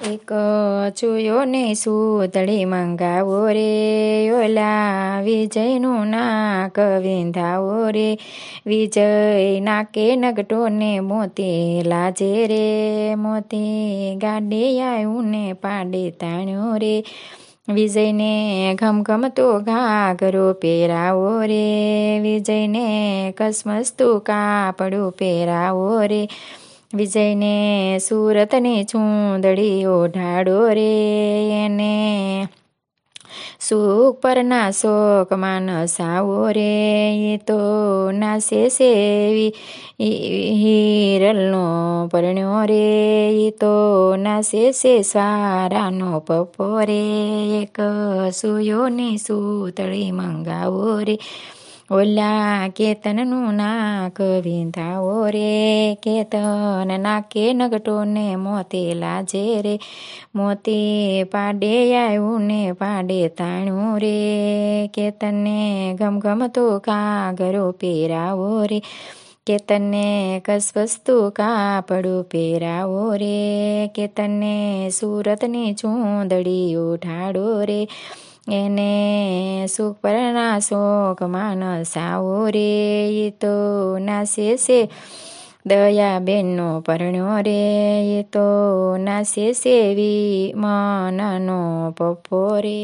એક છુયો ને સૂતળી મંગાવો રે ઓલા વિજયનું નાક વિંધાવો રે વિજય નાકે નગટો ને મોતી લાજે રે મોતી ગાડે આવ્યું ને પાડે તાણ્યો રે વિજયને ઘમઘમતો ઘાઘરો પહેરાવો રે વિજયને કસમસ્તું કાપડું પહેરાવો રે વિજયને સુરતની ચૂંદડીઓ ઓઢાડો રે એને સુખ પરના શોકમાં નસાવો રે એ તો નાશે સેવી હિરલનો પરણ્યો રે એ તો નાશે સે સારાનો પપો રે એક સુયોની સુતળી મંગાવો રે ઓલા કેતનનું નાક વિંધાવો રે કેતન નાકે નગટો ને મોતે લાજે રે મોતે પાડે આવ્યું ને પાડે તાણું રે કેતને કેતનને તો કાગરો પહેરાવો રે કેતને કસવસ્તુ કાપડું પહેરાવો રે કેતને સુરતની ચૂંદડી ઉઠાડો રે એને સુખ પરના શોક માનસાઓ રે તો નાશે છે દયા બેનનો પરણ્યો રે તો નાશે સેવી મનનો પપ્પો રે